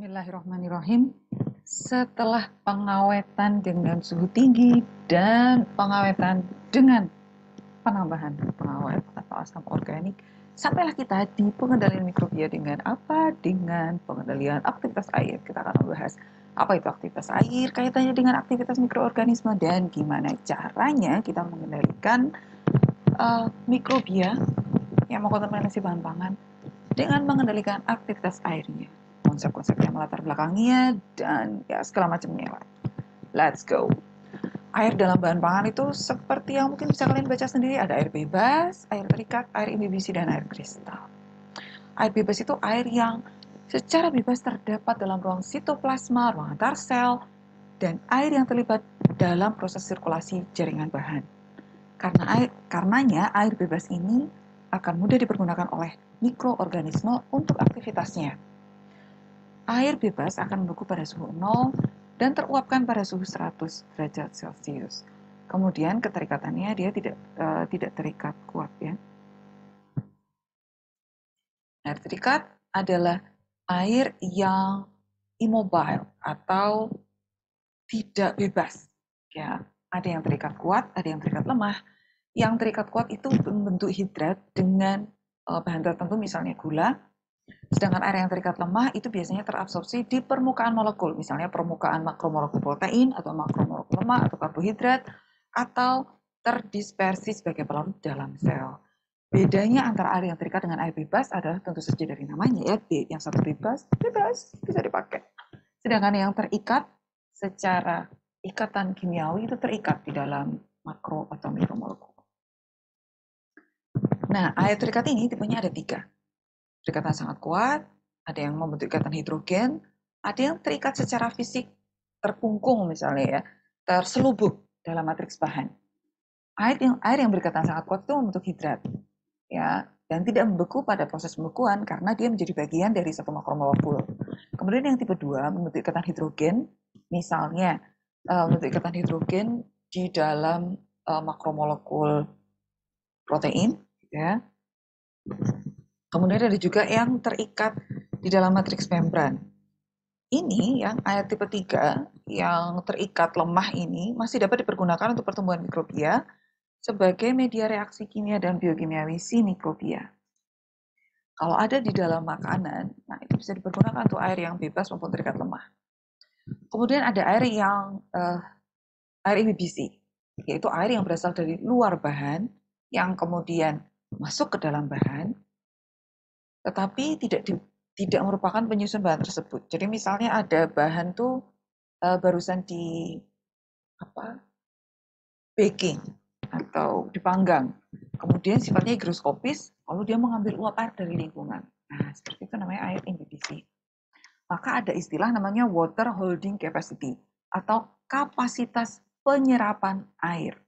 Bismillahirrahmanirrahim. Setelah pengawetan dengan suhu tinggi dan pengawetan dengan penambahan pengawet atau asam organik, sampailah kita di pengendalian mikrobia dengan apa? Dengan pengendalian aktivitas air. Kita akan membahas apa itu aktivitas air, kaitannya dengan aktivitas mikroorganisme, dan gimana caranya kita mengendalikan uh, mikrobia yang mengkontaminasi bahan pangan dengan mengendalikan aktivitas airnya konsep-konsep yang melatar belakangnya dan ya segala macamnya Let's go. Air dalam bahan pangan itu seperti yang mungkin bisa kalian baca sendiri ada air bebas, air terikat, air imbibisi dan air kristal. Air bebas itu air yang secara bebas terdapat dalam ruang sitoplasma, ruang antar sel, dan air yang terlibat dalam proses sirkulasi jaringan bahan. Karena air, karenanya air bebas ini akan mudah dipergunakan oleh mikroorganisme untuk aktivitasnya air bebas akan beku pada suhu 0 dan teruapkan pada suhu 100 derajat Celcius. Kemudian keterikatannya dia tidak uh, tidak terikat kuat ya. Air terikat adalah air yang immobile atau tidak bebas ya. Ada yang terikat kuat, ada yang terikat lemah. Yang terikat kuat itu membentuk hidrat dengan eh, bahan tertentu misalnya gula Sedangkan air yang terikat lemah itu biasanya terabsorpsi di permukaan molekul, misalnya permukaan makromolekul protein atau makromolekul lemak atau karbohidrat, atau terdispersi sebagai pelarut dalam sel. Bedanya antara air yang terikat dengan air bebas adalah tentu saja dari namanya ya, yang satu bebas, bebas, bisa dipakai. Sedangkan yang terikat secara ikatan kimiawi itu terikat di dalam makro atau mikromolekul. Nah, air terikat ini tipenya ada tiga. Berikatan sangat kuat, ada yang membentuk ikatan hidrogen, ada yang terikat secara fisik, terkungkung misalnya ya, terselubung dalam matriks bahan. Air yang, air yang berikatan sangat kuat itu membentuk hidrat, ya, dan tidak membeku pada proses pembekuan karena dia menjadi bagian dari satu makromolekul. Kemudian yang tipe dua membentuk ikatan hidrogen, misalnya eh, membentuk ikatan hidrogen di dalam eh, makromolekul protein, ya. Kemudian ada juga yang terikat di dalam matriks membran. Ini yang ayat tipe 3 yang terikat lemah ini masih dapat dipergunakan untuk pertumbuhan mikrobia sebagai media reaksi kimia dan biokimiawi si mikrobia. Kalau ada di dalam makanan, nah itu bisa dipergunakan untuk air yang bebas maupun terikat lemah. Kemudian ada air yang uh, air IBBC, yaitu air yang berasal dari luar bahan yang kemudian masuk ke dalam bahan tetapi tidak di, tidak merupakan penyusun bahan tersebut. Jadi misalnya ada bahan tuh uh, barusan di apa baking atau dipanggang, kemudian sifatnya higroskopis, lalu dia mengambil uap air dari lingkungan. Nah seperti itu namanya air imbibisi. Maka ada istilah namanya water holding capacity atau kapasitas penyerapan air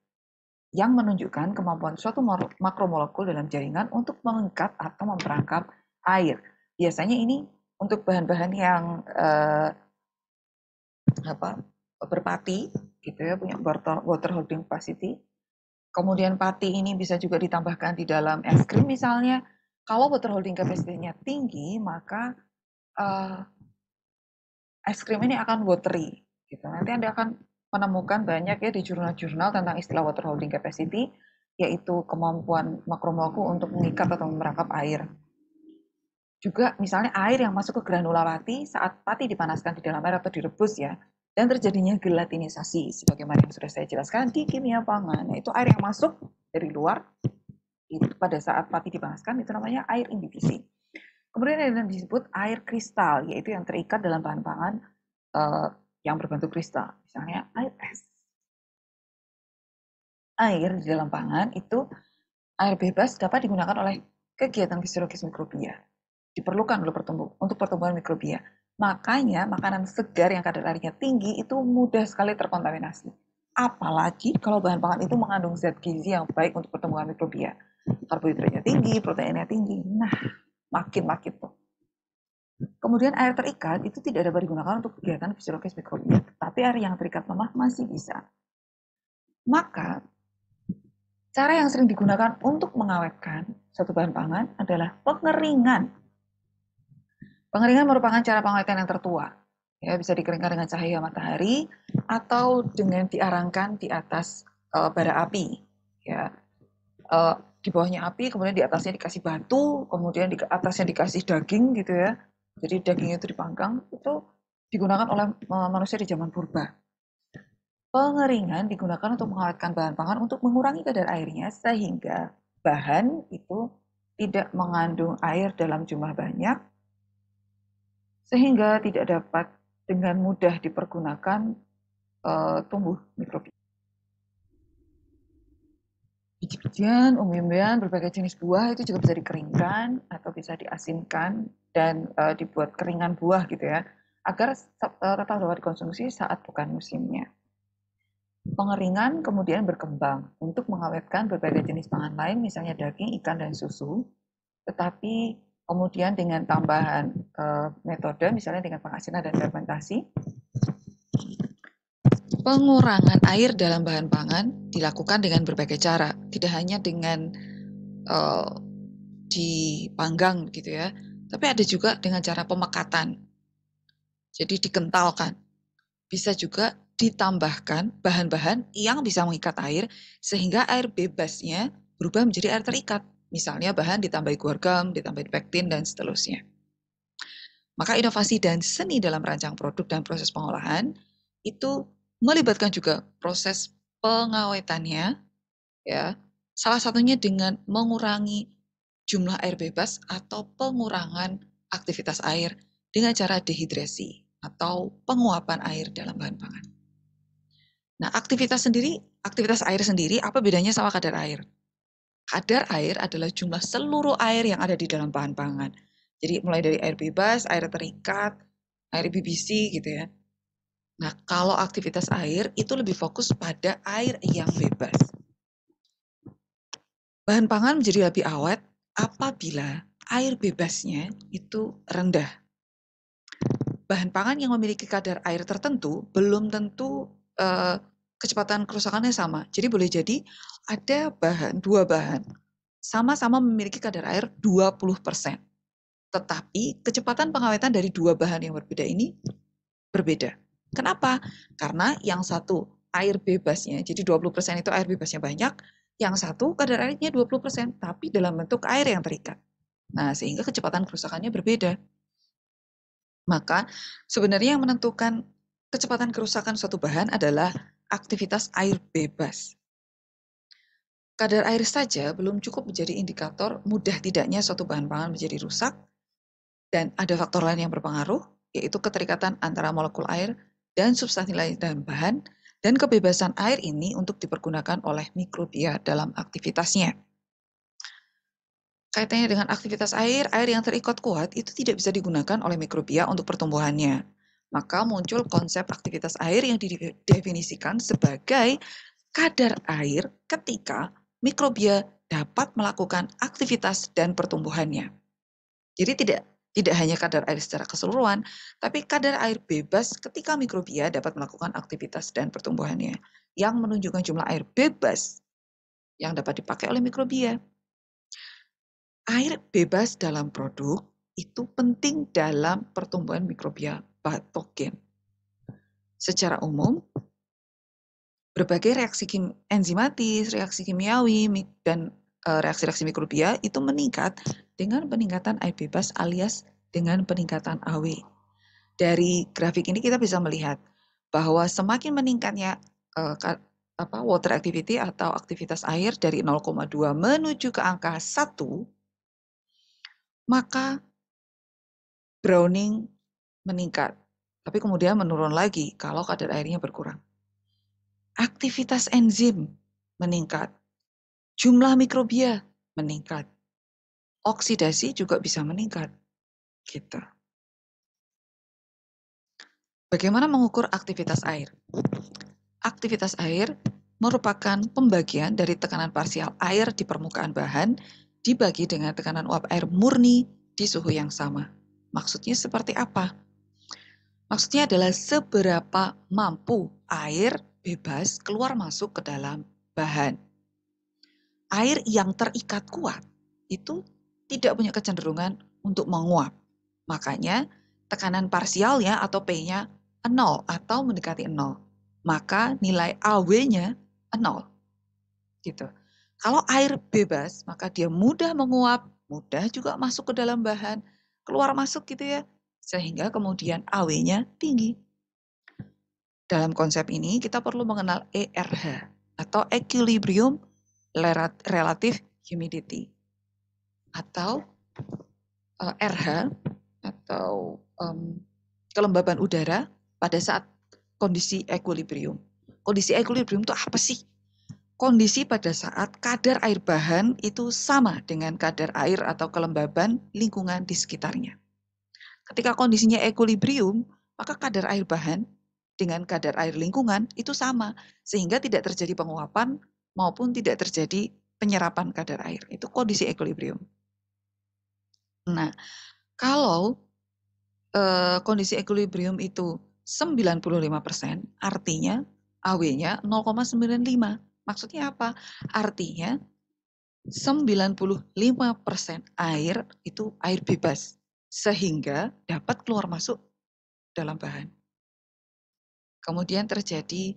yang menunjukkan kemampuan suatu makromolekul dalam jaringan untuk mengikat atau memperangkap air. Biasanya ini untuk bahan-bahan yang uh, apa berpati gitu ya punya water holding capacity. Kemudian pati ini bisa juga ditambahkan di dalam es krim misalnya. Kalau water holding capacity-nya tinggi, maka uh, es krim ini akan watery. Gitu. Nanti Anda akan menemukan banyak ya di jurnal-jurnal tentang istilah water holding capacity, yaitu kemampuan makromolekul untuk mengikat atau merangkap air juga misalnya air yang masuk ke granula pati saat pati dipanaskan di dalam air atau direbus ya, dan terjadinya gelatinisasi sebagaimana yang sudah saya jelaskan di kimia pangan. Nah, itu air yang masuk dari luar itu pada saat pati dipanaskan itu namanya air individusi. Kemudian yang disebut air kristal, yaitu yang terikat dalam bahan pangan eh, yang berbentuk kristal, misalnya air es. Air di dalam pangan itu air bebas dapat digunakan oleh kegiatan fisiologis mikrobia diperlukan untuk pertumbuhan, untuk pertumbuhan mikrobia. Makanya makanan segar yang kadar airnya tinggi itu mudah sekali terkontaminasi. Apalagi kalau bahan pangan itu mengandung zat gizi yang baik untuk pertumbuhan mikrobia. Karbohidratnya tinggi, proteinnya tinggi. Nah, makin-makin tuh. Kemudian air terikat itu tidak dapat digunakan untuk kegiatan fisiologis mikrobia, tapi air yang terikat lemah masih bisa. Maka, cara yang sering digunakan untuk mengawetkan satu bahan pangan adalah pengeringan Pengeringan merupakan cara pengawetan yang tertua. Ya, bisa dikeringkan dengan cahaya matahari atau dengan diarangkan di atas uh, bara api. Ya. Uh, di bawahnya api, kemudian di atasnya dikasih batu, kemudian di atasnya dikasih daging gitu ya. Jadi dagingnya itu dipanggang itu digunakan oleh eh, manusia di zaman purba. Pengeringan digunakan untuk mengawetkan bahan pangan untuk mengurangi kadar airnya sehingga bahan itu tidak mengandung air dalam jumlah banyak sehingga tidak dapat dengan mudah dipergunakan uh, tumbuh mikrobi. Biji-bijian, umbi-umbian, berbagai jenis buah itu juga bisa dikeringkan atau bisa diasinkan dan uh, dibuat keringan buah gitu ya, agar tetap eh, dapat dikonsumsi saat bukan musimnya. Pengeringan kemudian berkembang untuk mengawetkan berbagai jenis pangan lain, misalnya daging, ikan, dan susu, tetapi Kemudian dengan tambahan uh, metode, misalnya dengan pengasinan dan fermentasi. Pengurangan air dalam bahan pangan dilakukan dengan berbagai cara, tidak hanya dengan uh, dipanggang gitu ya, tapi ada juga dengan cara pemekatan. Jadi dikentalkan. Bisa juga ditambahkan bahan-bahan yang bisa mengikat air sehingga air bebasnya berubah menjadi air terikat. Misalnya bahan ditambahi gorgam, ditambahi pektin, dan seterusnya. Maka inovasi dan seni dalam rancang produk dan proses pengolahan itu melibatkan juga proses pengawetannya, ya. Salah satunya dengan mengurangi jumlah air bebas atau pengurangan aktivitas air dengan cara dehidrasi atau penguapan air dalam bahan pangan. Nah, aktivitas sendiri, aktivitas air sendiri, apa bedanya sama kadar air? Kadar air adalah jumlah seluruh air yang ada di dalam bahan pangan. Jadi mulai dari air bebas, air terikat, air BBC gitu ya. Nah, kalau aktivitas air itu lebih fokus pada air yang bebas. Bahan pangan menjadi lebih awet apabila air bebasnya itu rendah. Bahan pangan yang memiliki kadar air tertentu belum tentu eh, kecepatan kerusakannya sama. Jadi boleh jadi ada bahan, dua bahan, sama-sama memiliki kadar air 20%. Tetapi kecepatan pengawetan dari dua bahan yang berbeda ini berbeda. Kenapa? Karena yang satu air bebasnya, jadi 20% itu air bebasnya banyak, yang satu kadar airnya 20%, tapi dalam bentuk air yang terikat. Nah, sehingga kecepatan kerusakannya berbeda. Maka sebenarnya yang menentukan kecepatan kerusakan suatu bahan adalah aktivitas air bebas. Kadar air saja belum cukup menjadi indikator mudah tidaknya suatu bahan pangan menjadi rusak, dan ada faktor lain yang berpengaruh, yaitu keterikatan antara molekul air dan substansi lain dalam bahan, dan kebebasan air ini untuk dipergunakan oleh mikrobia dalam aktivitasnya. Kaitannya dengan aktivitas air, air yang terikat kuat itu tidak bisa digunakan oleh mikrobia untuk pertumbuhannya maka muncul konsep aktivitas air yang didefinisikan sebagai kadar air ketika mikrobia dapat melakukan aktivitas dan pertumbuhannya. Jadi tidak tidak hanya kadar air secara keseluruhan, tapi kadar air bebas ketika mikrobia dapat melakukan aktivitas dan pertumbuhannya, yang menunjukkan jumlah air bebas yang dapat dipakai oleh mikrobia. Air bebas dalam produk itu penting dalam pertumbuhan mikrobia patogen. Secara umum, berbagai reaksi enzimatis, reaksi kimiawi, dan eh, reaksi-reaksi mikrobia itu meningkat dengan peningkatan air bebas alias dengan peningkatan AW. Dari grafik ini kita bisa melihat bahwa semakin meningkatnya eh, apa water activity atau aktivitas air dari 0,2 menuju ke angka 1 maka Browning meningkat, tapi kemudian menurun lagi kalau kadar airnya berkurang. Aktivitas enzim meningkat, jumlah mikrobia meningkat, oksidasi juga bisa meningkat. Gitu. Bagaimana mengukur aktivitas air? Aktivitas air merupakan pembagian dari tekanan parsial air di permukaan bahan dibagi dengan tekanan uap air murni di suhu yang sama. Maksudnya seperti apa? Maksudnya adalah seberapa mampu air bebas keluar masuk ke dalam bahan. Air yang terikat kuat itu tidak punya kecenderungan untuk menguap. Makanya tekanan parsialnya atau P-nya 0 atau mendekati 0. Maka nilai AW-nya 0. Gitu. Kalau air bebas, maka dia mudah menguap, mudah juga masuk ke dalam bahan, keluar masuk gitu ya, sehingga kemudian AW-nya tinggi. Dalam konsep ini kita perlu mengenal ERH atau Equilibrium Relative Humidity atau uh, eh, RH atau um, kelembaban udara pada saat kondisi equilibrium. Kondisi equilibrium itu apa sih? Kondisi pada saat kadar air bahan itu sama dengan kadar air atau kelembaban lingkungan di sekitarnya. Ketika kondisinya equilibrium, maka kadar air bahan dengan kadar air lingkungan itu sama, sehingga tidak terjadi penguapan maupun tidak terjadi penyerapan kadar air. Itu kondisi equilibrium. Nah, kalau e, kondisi equilibrium itu 95%, artinya AW-nya 0,95. Maksudnya apa? Artinya 95% air itu air bebas sehingga dapat keluar masuk dalam bahan. Kemudian terjadi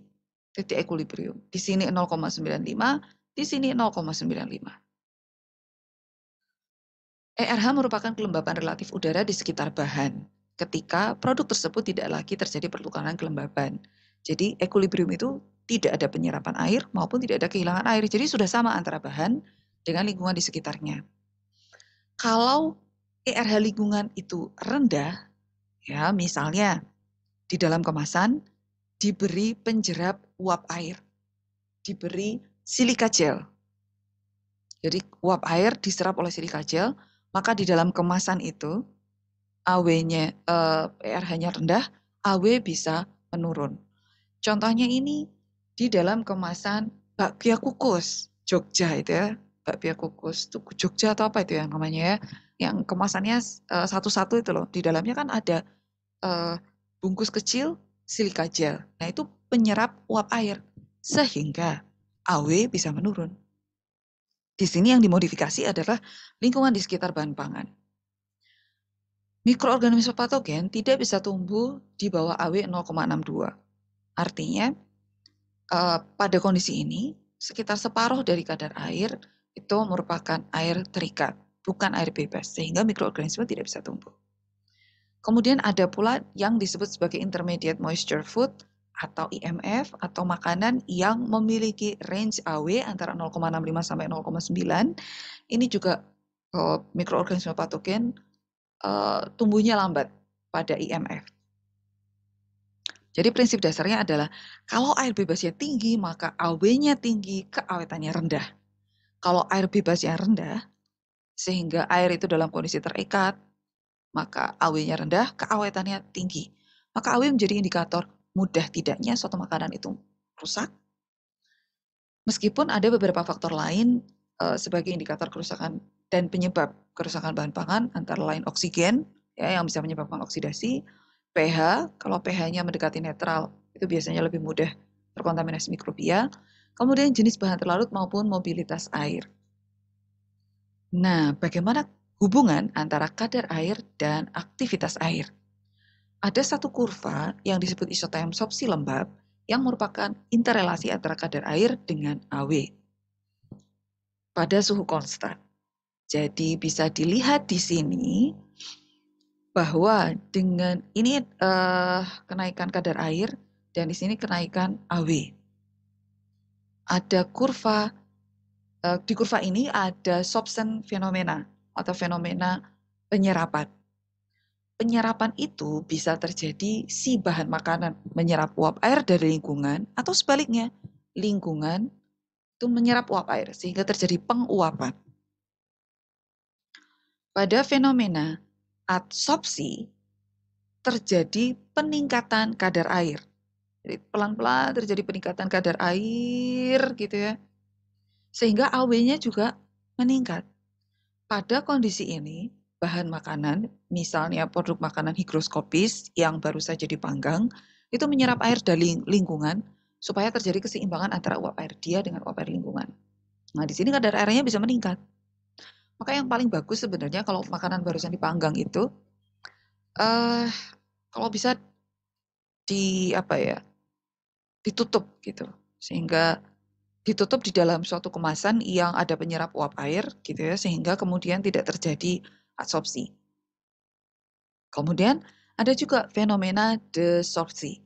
titik equilibrium. Di sini 0,95, di sini 0,95. ERH merupakan kelembapan relatif udara di sekitar bahan ketika produk tersebut tidak lagi terjadi pertukaran kelembaban. Jadi equilibrium itu tidak ada penyerapan air maupun tidak ada kehilangan air. Jadi sudah sama antara bahan dengan lingkungan di sekitarnya. Kalau ERH lingkungan itu rendah, ya misalnya di dalam kemasan diberi penjerap uap air, diberi silika gel. Jadi uap air diserap oleh silika gel, maka di dalam kemasan itu AW-nya eh, nya rendah, AW bisa menurun. Contohnya ini di dalam kemasan bakpia kukus Jogja itu ya, bakpia kukus itu Jogja atau apa itu yang namanya ya yang kemasannya eh, satu-satu itu loh. Di dalamnya kan ada uh, bungkus kecil silika gel. Nah, itu penyerap uap air sehingga AW bisa menurun. Di sini yang dimodifikasi adalah lingkungan di sekitar bahan pangan. Mikroorganisme patogen tidak bisa tumbuh di bawah AW 0,62. Artinya, eh, pada kondisi ini, sekitar separuh dari kadar air itu merupakan air terikat bukan air bebas, sehingga mikroorganisme tidak bisa tumbuh. Kemudian ada pula yang disebut sebagai intermediate moisture food atau IMF atau makanan yang memiliki range AW antara 0,65 sampai 0,9. Ini juga uh, mikroorganisme patogen eh, tumbuhnya lambat pada IMF. Jadi prinsip dasarnya adalah kalau air bebasnya tinggi maka AW-nya tinggi, keawetannya rendah. Kalau air bebasnya rendah, sehingga air itu dalam kondisi terikat, maka AW-nya rendah, keawetannya tinggi. Maka AW menjadi indikator mudah tidaknya suatu makanan itu rusak. Meskipun ada beberapa faktor lain eh, sebagai indikator kerusakan dan penyebab kerusakan bahan pangan antara lain oksigen ya yang bisa menyebabkan oksidasi, pH kalau pH-nya mendekati netral itu biasanya lebih mudah terkontaminasi mikrobia, kemudian jenis bahan terlarut maupun mobilitas air. Nah, bagaimana hubungan antara kadar air dan aktivitas air? Ada satu kurva yang disebut isotiam sopsi lembab yang merupakan interrelasi antara kadar air dengan AW pada suhu konstan. Jadi bisa dilihat di sini bahwa dengan ini eh, kenaikan kadar air dan di sini kenaikan AW. Ada kurva Eh, di kurva ini ada Sobsen fenomena atau fenomena penyerapan. Penyerapan itu bisa terjadi si bahan makanan menyerap uap air dari lingkungan atau sebaliknya, lingkungan itu menyerap uap air sehingga terjadi penguapan. Pada fenomena adsorpsi terjadi peningkatan kadar air. Jadi pelan-pelan terjadi peningkatan kadar air gitu ya sehingga AW-nya juga meningkat. Pada kondisi ini, bahan makanan, misalnya produk makanan higroskopis yang baru saja dipanggang, itu menyerap air dari lingkungan supaya terjadi keseimbangan antara uap air dia dengan uap air lingkungan. Nah, di sini kadar airnya bisa meningkat. Maka yang paling bagus sebenarnya kalau makanan barusan dipanggang itu, eh, kalau bisa di apa ya, ditutup gitu, sehingga ditutup di dalam suatu kemasan yang ada penyerap uap air gitu ya sehingga kemudian tidak terjadi adsorpsi. Kemudian ada juga fenomena desorpsi.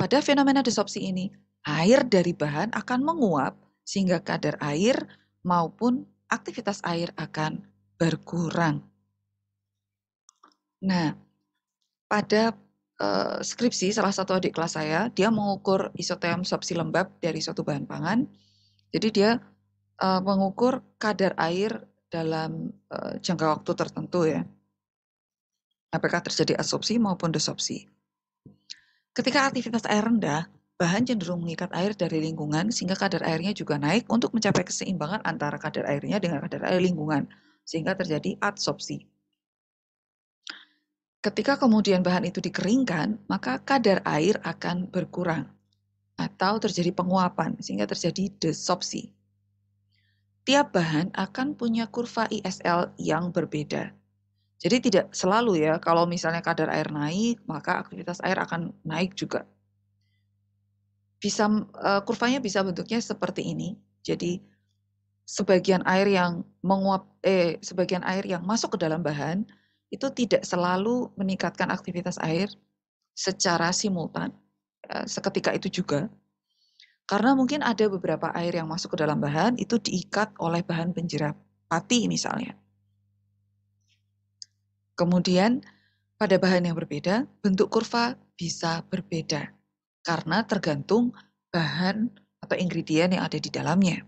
Pada fenomena desorpsi ini, air dari bahan akan menguap sehingga kadar air maupun aktivitas air akan berkurang. Nah, pada Eh, skripsi salah satu adik kelas saya, dia mengukur isotem subsi lembab dari suatu bahan pangan. Jadi dia eh, mengukur kadar air dalam eh, jangka waktu tertentu ya. Apakah terjadi absorpsi maupun desorpsi. Ketika aktivitas air rendah, bahan cenderung mengikat air dari lingkungan sehingga kadar airnya juga naik untuk mencapai keseimbangan antara kadar airnya dengan kadar air lingkungan sehingga terjadi adsorpsi. Ketika kemudian bahan itu dikeringkan, maka kadar air akan berkurang atau terjadi penguapan sehingga terjadi desopsi. Tiap bahan akan punya kurva ISL yang berbeda. Jadi tidak selalu ya, kalau misalnya kadar air naik, maka aktivitas air akan naik juga. Bisa e, kurvanya bisa bentuknya seperti ini. Jadi sebagian air yang menguap eh sebagian air yang masuk ke dalam bahan itu tidak selalu meningkatkan aktivitas air secara simultan, eh, seketika itu juga. Karena mungkin ada beberapa air yang masuk ke dalam bahan itu diikat oleh bahan penjerap pati misalnya. Kemudian pada bahan yang berbeda, bentuk kurva bisa berbeda karena tergantung bahan atau ingredient yang ada di dalamnya.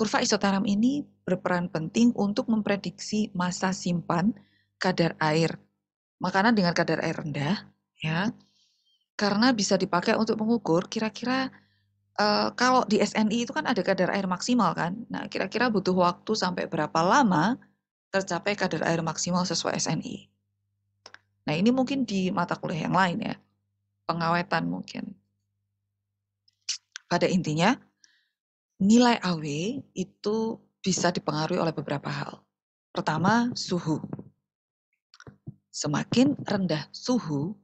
Kurva isotermal ini berperan penting untuk memprediksi masa simpan kadar air makanan dengan kadar air rendah, ya, karena bisa dipakai untuk mengukur kira-kira e, kalau di SNI itu kan ada kadar air maksimal kan. Nah, kira-kira butuh waktu sampai berapa lama tercapai kadar air maksimal sesuai SNI. Nah, ini mungkin di mata kuliah yang lain ya. Pengawetan mungkin. Pada intinya, nilai AW itu bisa dipengaruhi oleh beberapa hal. Pertama, suhu. Semakin rendah suhu,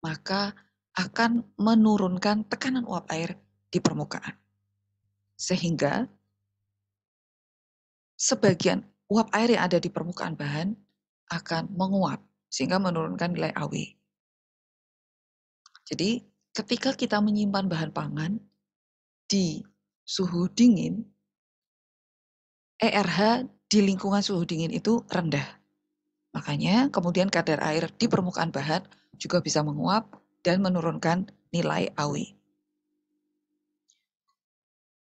maka akan menurunkan tekanan uap air di permukaan. Sehingga sebagian uap air yang ada di permukaan bahan akan menguap, sehingga menurunkan nilai AW. Jadi, ketika kita menyimpan bahan pangan di suhu dingin, ERH di lingkungan suhu dingin itu rendah. Makanya kemudian kadar air di permukaan bahan juga bisa menguap dan menurunkan nilai AW.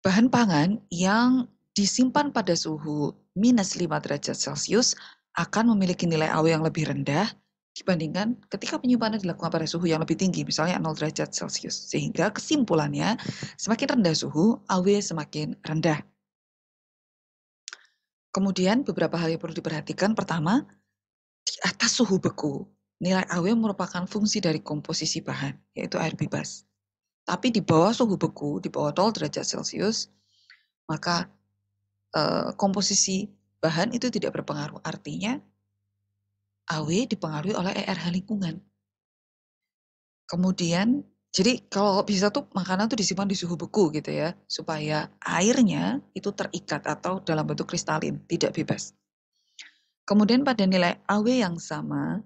Bahan pangan yang disimpan pada suhu minus 5 derajat Celcius akan memiliki nilai AW yang lebih rendah dibandingkan ketika penyimpanan dilakukan pada suhu yang lebih tinggi, misalnya 0 derajat Celcius. Sehingga kesimpulannya, semakin rendah suhu, AW semakin rendah. Kemudian beberapa hal yang perlu diperhatikan. Pertama, di atas suhu beku, nilai AW merupakan fungsi dari komposisi bahan, yaitu air bebas. Tapi di bawah suhu beku, di bawah 0 derajat Celcius, maka eh, komposisi bahan itu tidak berpengaruh. Artinya, AW dipengaruhi oleh ERH lingkungan. Kemudian, jadi kalau bisa tuh makanan tuh disimpan di suhu beku gitu ya, supaya airnya itu terikat atau dalam bentuk kristalin, tidak bebas. Kemudian pada nilai AW yang sama,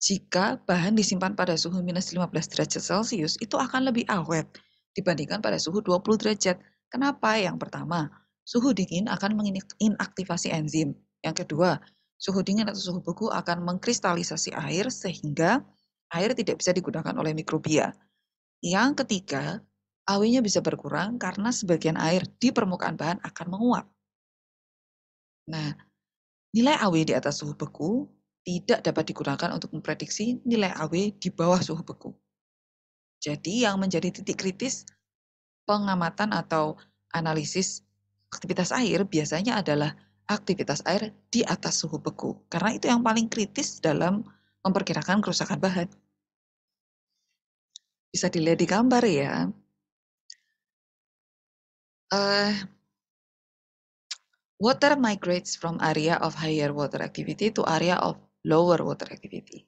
jika bahan disimpan pada suhu minus 15 derajat Celcius, itu akan lebih awet dibandingkan pada suhu 20 derajat. Kenapa? Yang pertama, suhu dingin akan menginaktivasi enzim. Yang kedua, suhu dingin atau suhu beku akan mengkristalisasi air sehingga air tidak bisa digunakan oleh mikrobia. Yang ketiga, AW-nya bisa berkurang karena sebagian air di permukaan bahan akan menguap. Nah, nilai AW di atas suhu beku tidak dapat digunakan untuk memprediksi nilai AW di bawah suhu beku. Jadi yang menjadi titik kritis pengamatan atau analisis aktivitas air biasanya adalah aktivitas air di atas suhu beku, karena itu yang paling kritis dalam memperkirakan kerusakan bahan. Bisa dilihat di gambar ya. Uh, water migrates from area of higher water activity to area of lower water activity.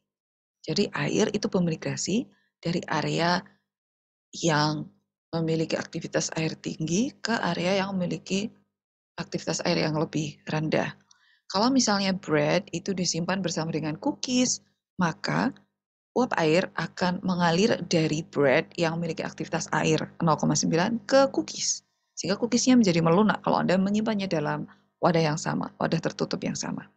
Jadi air itu bermigrasi dari area yang memiliki aktivitas air tinggi ke area yang memiliki aktivitas air yang lebih rendah. Kalau misalnya bread itu disimpan bersama dengan cookies, maka uap air akan mengalir dari bread yang memiliki aktivitas air 0,9 ke cookies. Sehingga cookiesnya menjadi melunak kalau Anda menyimpannya dalam wadah yang sama, wadah tertutup yang sama.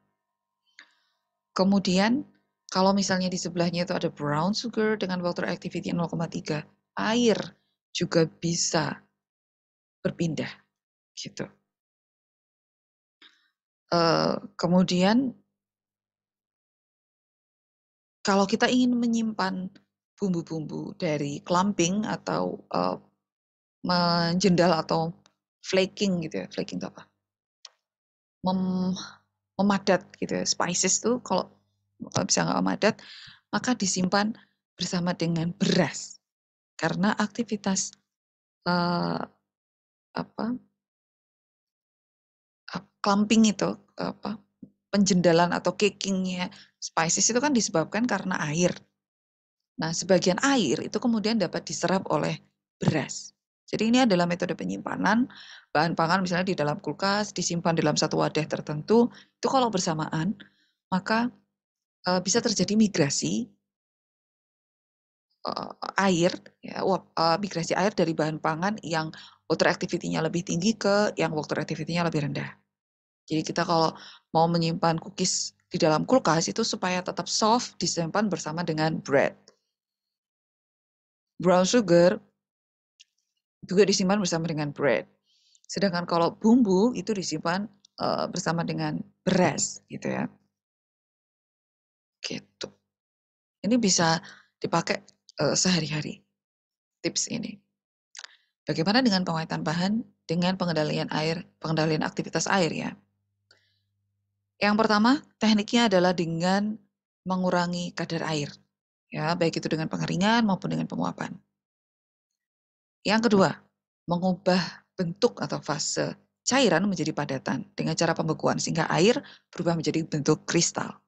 Kemudian, kalau misalnya di sebelahnya itu ada brown sugar dengan water activity 0,3, air juga bisa berpindah. Gitu. Eh, kemudian kalau kita ingin menyimpan bumbu-bumbu dari clumping atau uh, menjendal atau flaking gitu ya, flaking itu apa? Mem, memadat gitu ya, spices tuh kalau eh, bisa nggak memadat, maka disimpan bersama dengan beras karena aktivitas uh, apa clumping itu apa penjendalan atau cakingnya spices itu kan disebabkan karena air. Nah, sebagian air itu kemudian dapat diserap oleh beras. Jadi ini adalah metode penyimpanan bahan pangan misalnya di dalam kulkas disimpan dalam satu wadah tertentu itu kalau bersamaan maka e, bisa terjadi migrasi e, air ya e, migrasi air dari bahan pangan yang water activity-nya lebih tinggi ke yang water activity-nya lebih rendah. Jadi kita kalau mau menyimpan cookies di dalam kulkas itu supaya tetap soft disimpan bersama dengan bread. Brown sugar juga disimpan bersama dengan bread. Sedangkan kalau bumbu itu disimpan uh, bersama dengan beras gitu ya. Gitu. Ini bisa dipakai uh, sehari-hari. Tips ini. Bagaimana dengan penguatan bahan dengan pengendalian air, pengendalian aktivitas air ya? Yang pertama, tekniknya adalah dengan mengurangi kadar air. Ya, baik itu dengan pengeringan maupun dengan penguapan. Yang kedua, mengubah bentuk atau fase cairan menjadi padatan dengan cara pembekuan sehingga air berubah menjadi bentuk kristal.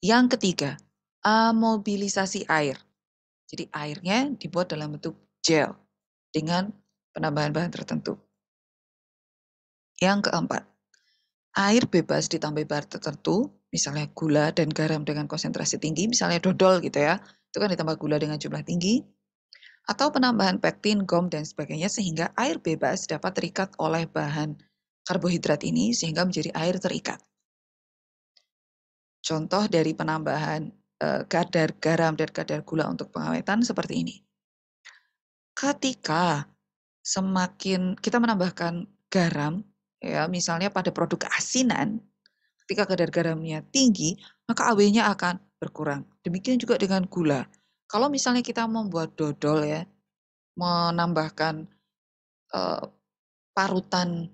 Yang ketiga, amobilisasi air. Jadi airnya dibuat dalam bentuk gel dengan penambahan bahan tertentu. Yang keempat, air bebas ditambah bar tertentu, misalnya gula dan garam dengan konsentrasi tinggi, misalnya dodol gitu ya, itu kan ditambah gula dengan jumlah tinggi, atau penambahan pektin, gom, dan sebagainya, sehingga air bebas dapat terikat oleh bahan karbohidrat ini sehingga menjadi air terikat. Contoh dari penambahan eh, kadar garam dan kadar gula untuk pengawetan seperti ini. Ketika semakin kita menambahkan garam ya misalnya pada produk asinan, ketika kadar garamnya tinggi, maka AB-nya akan berkurang. Demikian juga dengan gula. Kalau misalnya kita membuat dodol ya, menambahkan eh, parutan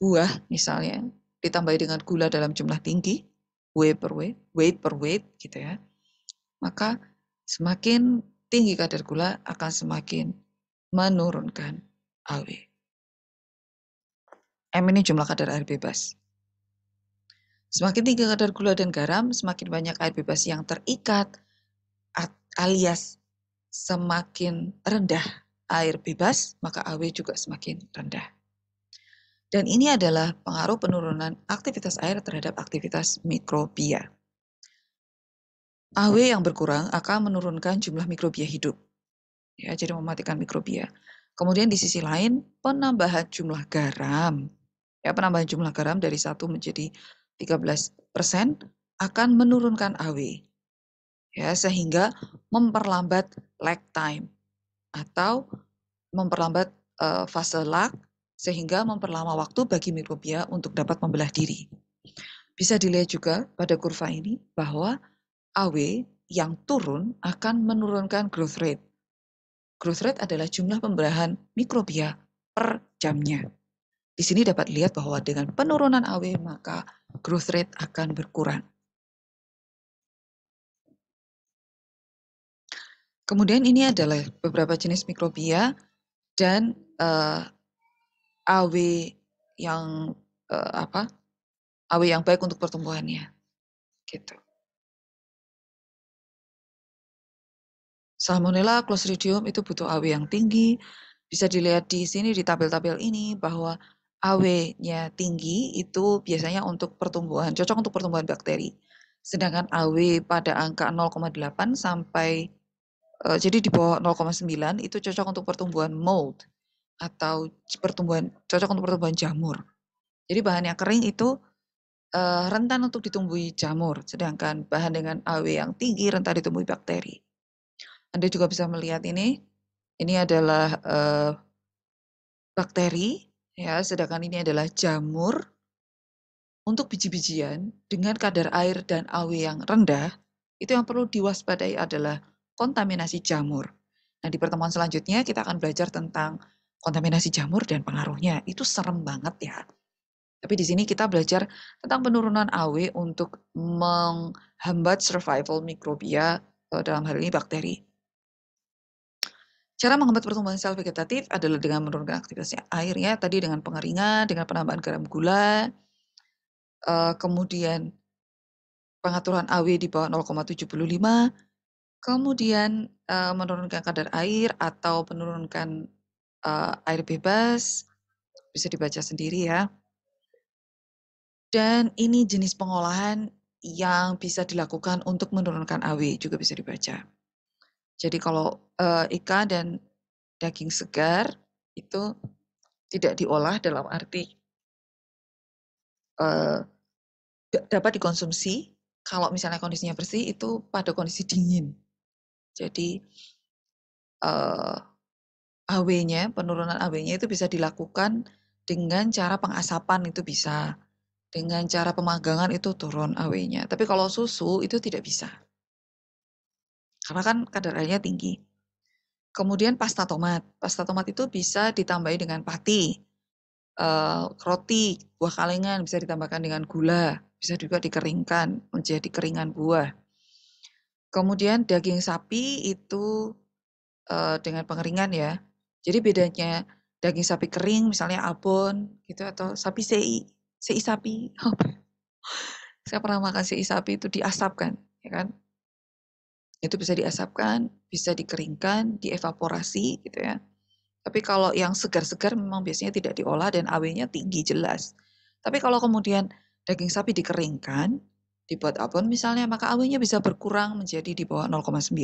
buah misalnya, ditambah dengan gula dalam jumlah tinggi, whey per whey, weight per weight gitu ya, maka semakin tinggi kadar gula akan semakin menurunkan AW. M ini jumlah kadar air bebas. Semakin tinggi kadar gula dan garam, semakin banyak air bebas yang terikat alias semakin rendah air bebas, maka AW juga semakin rendah. Dan ini adalah pengaruh penurunan aktivitas air terhadap aktivitas mikrobia. AW yang berkurang akan menurunkan jumlah mikrobia hidup. Ya, jadi mematikan mikrobia. Kemudian di sisi lain, penambahan jumlah garam ya penambahan jumlah garam dari 1 menjadi 13% akan menurunkan AW. Ya, sehingga memperlambat lag time atau memperlambat uh, fase lag sehingga memperlama waktu bagi mikrobia untuk dapat membelah diri. Bisa dilihat juga pada kurva ini bahwa AW yang turun akan menurunkan growth rate. Growth rate adalah jumlah pembelahan mikrobia per jamnya. Di sini dapat lihat bahwa dengan penurunan AW maka growth rate akan berkurang. Kemudian ini adalah beberapa jenis mikrobia dan uh, eh, AW yang uh, apa? AW yang baik untuk pertumbuhannya. Gitu. Salmonella Clostridium itu butuh AW yang tinggi. Bisa dilihat di sini di tabel-tabel ini bahwa AW-nya tinggi itu biasanya untuk pertumbuhan, cocok untuk pertumbuhan bakteri. Sedangkan AW pada angka 0,8 sampai uh, jadi di bawah 0,9 itu cocok untuk pertumbuhan mold atau pertumbuhan cocok untuk pertumbuhan jamur. Jadi bahan yang kering itu uh, rentan untuk ditumbuhi jamur, sedangkan bahan dengan AW yang tinggi rentan ditumbuhi bakteri. Anda juga bisa melihat ini. Ini adalah uh, bakteri Ya, sedangkan ini adalah jamur untuk biji-bijian dengan kadar air dan AW yang rendah, itu yang perlu diwaspadai adalah kontaminasi jamur. Nah, di pertemuan selanjutnya kita akan belajar tentang kontaminasi jamur dan pengaruhnya. Itu serem banget ya. Tapi di sini kita belajar tentang penurunan AW untuk menghambat survival mikrobia eh, dalam hal ini bakteri. Cara menghambat pertumbuhan sel vegetatif adalah dengan menurunkan aktivitasnya air ya, tadi dengan pengeringan, dengan penambahan garam gula, eh, kemudian pengaturan AW di bawah 0,75, kemudian eh, menurunkan kadar air atau menurunkan eh, air bebas, bisa dibaca sendiri ya. Dan ini jenis pengolahan yang bisa dilakukan untuk menurunkan AW juga bisa dibaca. Jadi kalau uh, eh, ikan dan daging segar itu tidak diolah dalam arti uh, dapat dikonsumsi kalau misalnya kondisinya bersih itu pada kondisi dingin. Jadi uh, eh, AW-nya, penurunan AW-nya itu bisa dilakukan dengan cara pengasapan itu bisa. Dengan cara pemagangan itu turun AW-nya. Tapi kalau susu itu tidak bisa karena kan kadar airnya tinggi. Kemudian pasta tomat. Pasta tomat itu bisa ditambahi dengan pati, uh, roti, buah kalengan bisa ditambahkan dengan gula, bisa juga dikeringkan menjadi keringan buah. Kemudian daging sapi itu uh, dengan pengeringan ya. Jadi bedanya daging sapi kering misalnya abon gitu atau sapi sei, sei sapi. Ya? Saya pernah makan sei sapi itu diasapkan, ya kan? Itu bisa diasapkan, bisa dikeringkan, dievaporasi gitu ya. Tapi kalau yang segar-segar memang biasanya tidak diolah dan AW-nya tinggi jelas. Tapi kalau kemudian daging sapi dikeringkan, dibuat abon misalnya, maka AW-nya bisa berkurang menjadi di bawah 0,9.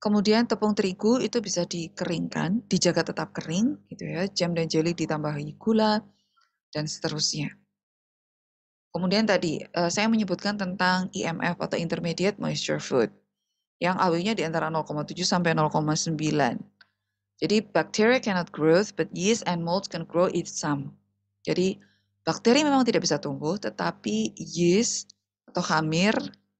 Kemudian tepung terigu itu bisa dikeringkan, dijaga tetap kering gitu ya, jam dan jelly ditambahi gula dan seterusnya. Kemudian tadi eh, saya menyebutkan tentang IMF e atau Intermediate Moisture Food yang aw di antara 0,7 sampai 0,9. Jadi bacteria cannot grow, but yeast and molds can grow it some. Jadi bakteri memang tidak bisa tumbuh, tetapi yeast atau hamir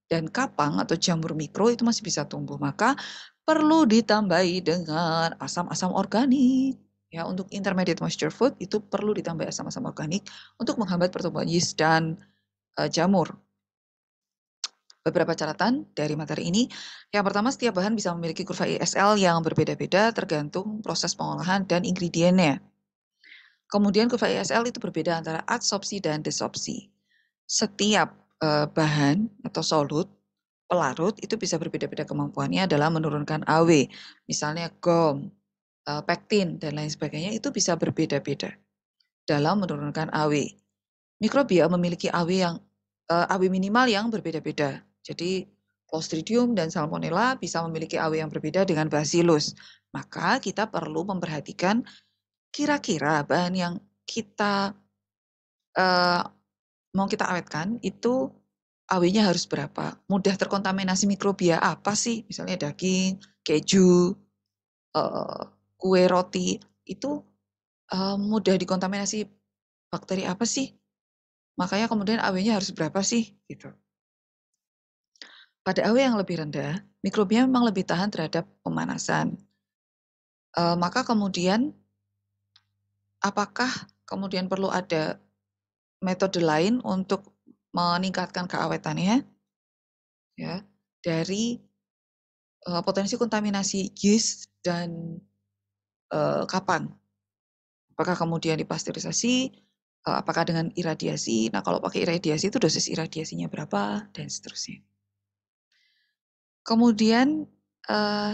dan kapang atau jamur mikro itu masih bisa tumbuh. Maka perlu ditambahi dengan asam-asam organik. Ya, untuk intermediate moisture food itu perlu ditambah sama-sama organik untuk menghambat pertumbuhan yeast dan uh, jamur. Beberapa catatan dari materi ini. Yang pertama, setiap bahan bisa memiliki kurva ISL yang berbeda-beda tergantung proses pengolahan dan ingredientnya. Kemudian kurva ISL itu berbeda antara adsorpsi dan desorpsi. Setiap uh, bahan atau solut pelarut itu bisa berbeda-beda kemampuannya dalam menurunkan AW. Misalnya GOM, Eh, pektin dan lain sebagainya itu bisa berbeda-beda dalam menurunkan AW. Mikrobia memiliki AW yang eh, AW minimal yang berbeda-beda. Jadi Clostridium dan Salmonella bisa memiliki AW yang berbeda dengan Bacillus. Maka kita perlu memperhatikan kira-kira bahan yang kita uh, mau kita awetkan itu AW-nya harus berapa? Mudah terkontaminasi mikrobia apa sih? Misalnya daging, keju, uh, kue roti itu uh, mudah dikontaminasi bakteri apa sih? Makanya kemudian AW-nya harus berapa sih? Gitu. Pada AW yang lebih rendah, mikrobia memang lebih tahan terhadap pemanasan. E, maka kemudian, apakah kemudian perlu ada metode lain untuk meningkatkan keawetannya? Ya, dari e, potensi kontaminasi yeast dan uh, kapan. Apakah kemudian dipasteurisasi, Uh, eh, apakah dengan iradiasi. Nah, kalau pakai iradiasi itu dosis iradiasinya berapa dan seterusnya. Kemudian uh,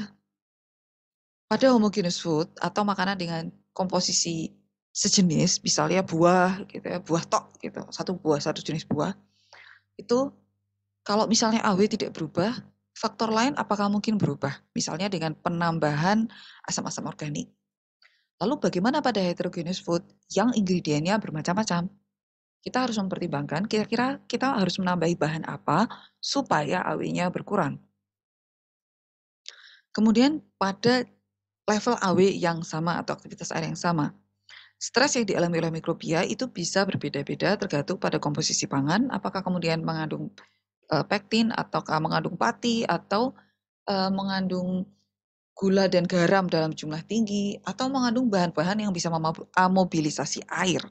pada homogenous food atau makanan dengan komposisi sejenis, misalnya buah gitu ya, buah tok gitu, satu buah satu jenis buah itu kalau misalnya AW tidak berubah, faktor lain apakah mungkin berubah? Misalnya dengan penambahan asam-asam organik Lalu bagaimana pada heterogeneous food yang ingredientnya bermacam-macam? Kita harus mempertimbangkan kira-kira kita harus menambahi bahan apa supaya AW-nya berkurang. Kemudian pada level AW yang sama atau aktivitas air yang sama, stres yang dialami oleh mikrobia itu bisa berbeda-beda tergantung pada komposisi pangan, apakah kemudian mengandung pectin eh, pektin ataukah mengandung pati atau eh, mengandung gula dan garam dalam jumlah tinggi, atau mengandung bahan-bahan yang bisa memobilisasi ah, air.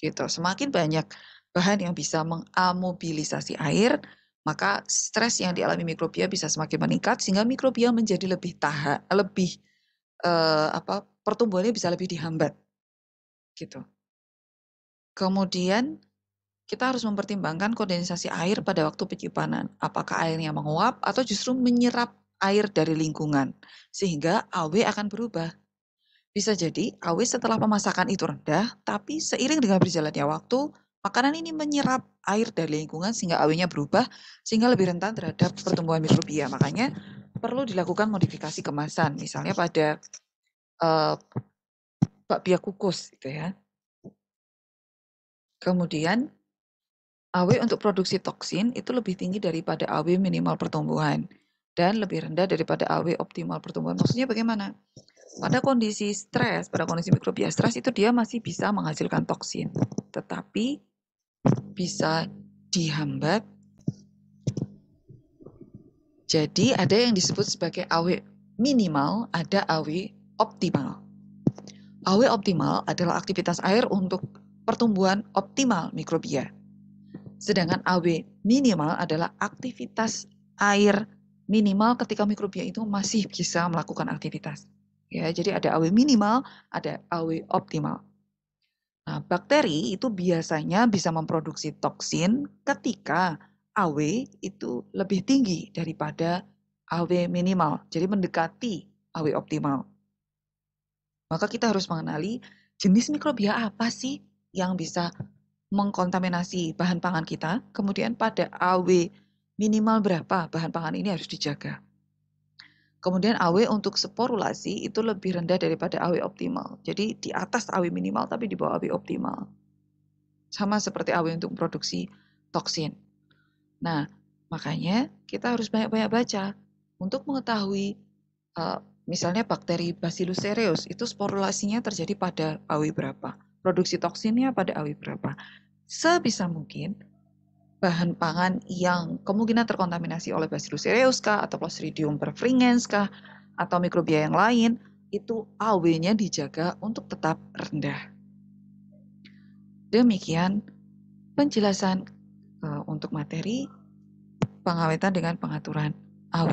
Gitu. Semakin banyak bahan yang bisa mengamobilisasi air, maka stres yang dialami mikrobia bisa semakin meningkat sehingga mikrobia menjadi lebih tahan, lebih eh, apa pertumbuhannya bisa lebih dihambat. Gitu. Kemudian kita harus mempertimbangkan kondensasi air pada waktu penyimpanan. Apakah airnya menguap atau justru menyerap air dari lingkungan, sehingga AW akan berubah. Bisa jadi AW setelah pemasakan itu rendah, tapi seiring dengan berjalannya waktu, makanan ini menyerap air dari lingkungan sehingga AW-nya berubah, sehingga lebih rentan terhadap pertumbuhan mikrobia. Makanya perlu dilakukan modifikasi kemasan, misalnya pada uh, bakpia kukus gitu ya. Kemudian AW untuk produksi toksin itu lebih tinggi daripada AW minimal pertumbuhan dan lebih rendah daripada AW optimal pertumbuhan. Maksudnya bagaimana? Pada kondisi stres, pada kondisi mikrobia stres itu dia masih bisa menghasilkan toksin, tetapi bisa dihambat. Jadi ada yang disebut sebagai AW minimal, ada AW optimal. AW optimal adalah aktivitas air untuk pertumbuhan optimal mikrobia. Sedangkan AW minimal adalah aktivitas air minimal ketika mikrobia itu masih bisa melakukan aktivitas. Ya, jadi ada AW minimal, ada AW optimal. Nah, bakteri itu biasanya bisa memproduksi toksin ketika AW itu lebih tinggi daripada AW minimal, jadi mendekati AW optimal. Maka kita harus mengenali jenis mikrobia apa sih yang bisa mengkontaminasi bahan pangan kita, kemudian pada AW minimal berapa bahan pangan ini harus dijaga. Kemudian AW untuk sporulasi itu lebih rendah daripada AW optimal. Jadi di atas AW minimal tapi di bawah AW optimal. Sama seperti AW untuk produksi toksin. Nah, makanya kita harus banyak-banyak baca untuk mengetahui eh, misalnya bakteri Bacillus cereus itu sporulasinya terjadi pada AW berapa, produksi toksinnya pada AW berapa. Sebisa mungkin bahan pangan yang kemungkinan terkontaminasi oleh Bacillus cereus kah atau Clostridium perfringens kah atau mikrobia yang lain itu AW-nya dijaga untuk tetap rendah. Demikian penjelasan uh, untuk materi pengawetan dengan pengaturan AW.